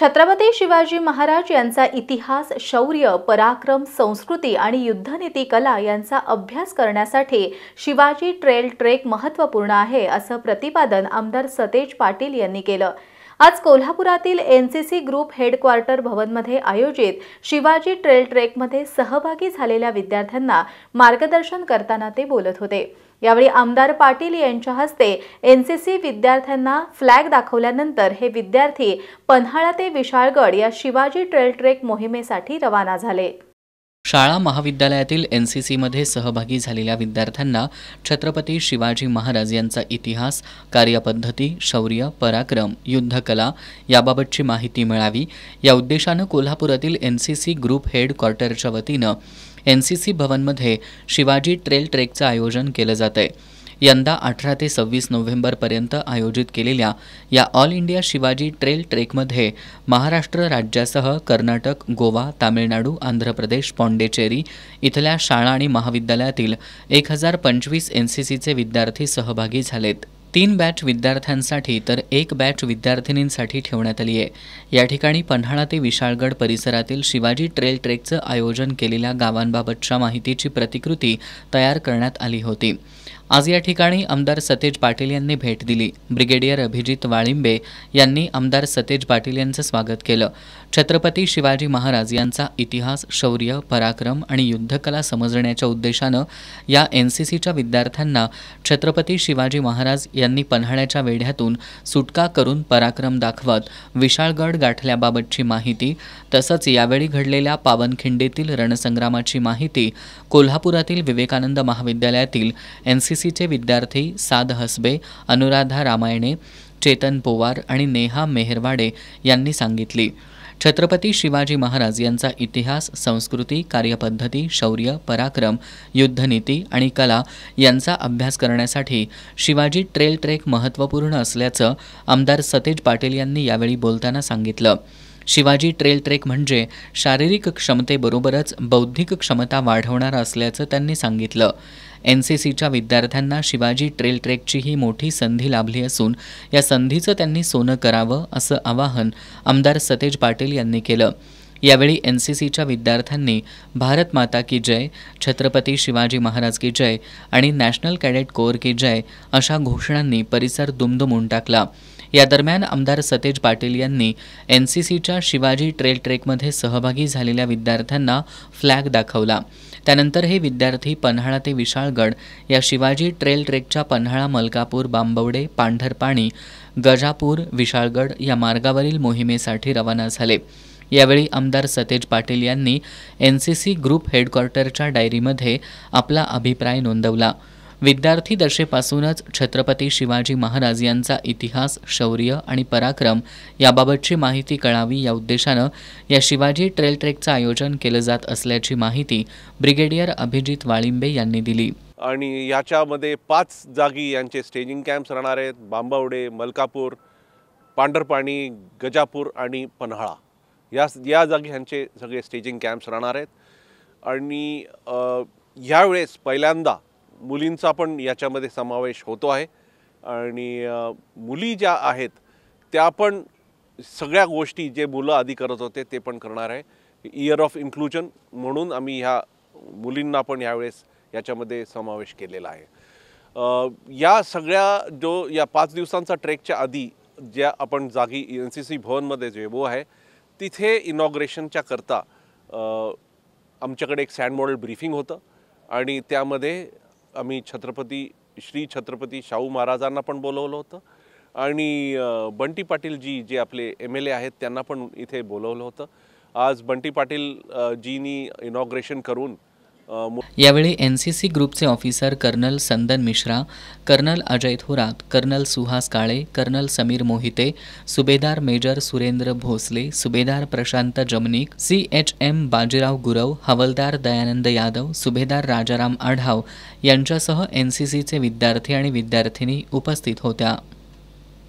छत्रपती शिवाजी महाराज यांचा इतिहास शौर्य पराक्रम संस्कृती आणि युद्धनीती कला यांचा अभ्यास करण्यासाठी शिवाजी ट्रेल ट्रेक महत्त्वपूर्ण आहे असं प्रतिपादन आमदार सतेज पाटील यांनी केलं आज कोल्हापुरातील N C C group headquarter भवनमध्ये आयोजित शिवाजी ट्रेल ट्रेकमध्ये सहभागी झालेल्या विद्यार्थ्यांना मार्गदर्शन करताना ते बोलत होते यावेळी आमदार पाटील यांच्या हस्ते एन सी सी विद्यार्थ्यांना फ्लॅग दाखवल्यानंतर हे विद्यार्थी पन्हाळा ते विशाळगड या शिवाजी ट्रेल ट्रेक मोहिमेसाठी रवाना झाले शाळा महाविद्यालयातील एन सी सीमध्ये सहभागी झालेल्या विद्यार्थ्यांना छत्रपती शिवाजी महाराज यांचा इतिहास कार्यपद्धती शौर्य पराक्रम युद्धकला याबाबतची माहिती मिळावी या उद्देशानं कोल्हापुरातील N C C group head क्वार्टरच्या वतीनं एन सी सी भवनमध्ये शिवाजी ट्रेल ट्रेकचं आयोजन केलं जात आहे यंदा अठरा ते सव्वीस नोव्हेंबरपर्यंत आयोजित केलेल्या या ऑल इंडिया शिवाजी ट्रेल ट्रेकमध्ये महाराष्ट्र राज्यासह कर्नाटक गोवा तामिळनाडू आंध्र प्रदेश पॉंडेचेरी इथल्या शाळा आणि महाविद्यालयातील एक हजार पंचवीस एन सी सीचे विद्यार्थी सहभागी झालेत तीन बॅच विद्यार्थ्यांसाठी तर एक बॅच विद्यार्थिनींसाठी ठेवण्यात आली आहे या ठिकाणी पन्हाळा ते विशाळगड परिसरातील शिवाजी ट्रेल ट्रेकचं आयोजन केलेल्या गावांबाबतच्या माहितीची प्रतिकृती तयार करण्यात आली होती आज या ठिकाणी आमदार सतेज पाटील यांनी भेट दिली ब्रिगेडियर अभिजित वाळिंबे यांनी आमदार सतेज पाटील यांचं स्वागत केलं छत्रपती शिवाजी महाराज यांचा इतिहास शौर्य पराक्रम आणि युद्धकला समजण्याच्या उद्देशानं या एन सी सीच्या विद्यार्थ्यांना छत्रपती शिवाजी महाराज यांनी पन्हाळ्याच्या वेढ्यातून सुटका करून पराक्रम दाखवत विशाळगड गाठल्याबाबतची माहिती तसंच यावेळी घडलेल्या पावनखिंडीतील रणसंग्रामाची माहिती कोल्हापुरातील विवेकानंद महाविद्यालयातील एन सी सीचे विद्यार्थी साद हसबे अनुराधा रामायणे चेतन पोवार आणि नेहा मेहरवाडे यांनी सांगितली छत्रपती शिवाजी महाराज यांचा इतिहास संस्कृती कार्यपद्धती शौर्य पराक्रम युद्धनीती आणि कला यांचा अभ्यास करण्यासाठी शिवाजी ट्रेल ट्रेक महत्त्वपूर्ण असल्याचं आमदार सतेज पाटील यांनी यावेळी बोलताना सांगितलं शिवाजी ट्रेल ट्रेक म्हणजे शारीरिक क्षमतेबरोबरच बौद्धिक क्षमता वाढवणारा असल्याचं त्यांनी सांगितलं एन सी सीच्या विद्यार्थ्यांना शिवाजी ट्रेल ट्रेकची ही मोठी संधी लाभली असून या संधीचं त्यांनी सोनं करावं असं आवाहन आमदार सतेज पाटील यांनी केलं यावेळी एन सी सीच्या विद्यार्थ्यांनी भारत माता की जय छत्रपती शिवाजी महाराज की जय आणि नॅशनल कॅडेट कोर की जय अशा घोषणांनी परिसर दुमदुमून टाकला या दरम्यान आमदार सतेज पाटील यांनी एन सी सीच्या शिवाजी ट्रेल ट्रेकमध्ये सहभागी झालेल्या विद्यार्थ्यांना फ्लॅग दाखवला त्यानंतर हे विद्यार्थी पन्हाळा ते विशाळगड या शिवाजी ट्रेल ट्रेकच्या पन्हाळा मलकापूर बांबवडे पांढरपाणी गजापूर विशाळगड या मार्गावरील मोहिमेसाठी रवाना झाले यावेळी आमदार सतेज पाटील यांनी एन सी सी ग्रुप हेडक्वार्टरच्या डायरीमध्ये आपला अभिप्राय नोंदवला विद्यार्थी दशेपासूनच छत्रपती शिवाजी महाराज यांचा इतिहास शौर्य आणि पराक्रम याबाबतची माहिती कळावी या उद्देशानं या शिवाजी ट्रेल ट्रेकचं आयोजन केलं जात असल्याची माहिती ब्रिगेडियर अभिजित वाळिंबे यांनी दिली आणि याच्यामध्ये पाच जागी यांचे स्टेजिंग कॅम्प्स राहणार आहेत बांबवडे मलकापूर पांढरपाणी गजापूर आणि पन्हाळा या या जागी ह्यांचे सगळे स्टेजिंग कॅम्प्स राहणार आहेत आणि यावेळेस पहिल्यांदा मुलींचा पण याच्यामध्ये समावेश होतो आहे आणि मुली ज्या आहेत त्या पण सगळ्या गोष्टी जे मुलं आधी करत होते ते पण करणार आहे इयर ऑफ इन्क्लुजन म्हणून आम्ही ह्या मुलींना पण ह्यावेळेस याच्यामध्ये समावेश केलेला आहे या सगळ्या जो या पाच दिवसांचा ट्रेकच्या आधी ज्या आपण जागी एन सी सी भवनमध्ये वेबो आहे तिथे इनॉग्रेशनच्या करता आमच्याकडे एक सँड मॉडेल ब्रीफिंग होतं आणि त्यामध्ये आम्ही छत्रपती श्री छत्रपती शाहू महाराजांना पण बोलवलं होतं आणि बंटी पाटीलजी जे आपले एम एल ए आहेत त्यांना पण इथे बोलवलं होतं आज बंटी पाटील जीनी इनॉग्रेशन करून यावेळी एन सी सी ग्रुपचे officer colonel Sandan Mishra colonel Ajay Thorat colonel Suhas Kale colonel Sameer Mohite subedar major Surendra Bhosale subedar Prashant Jamnik, C H M Bajirao Gurav havildar Dayanand Yadav subedar Rajaram Adhav यांच्यासह एन सी सीचे विद्यार्थी आणि विद्यार्थिनी उपस्थित होत्या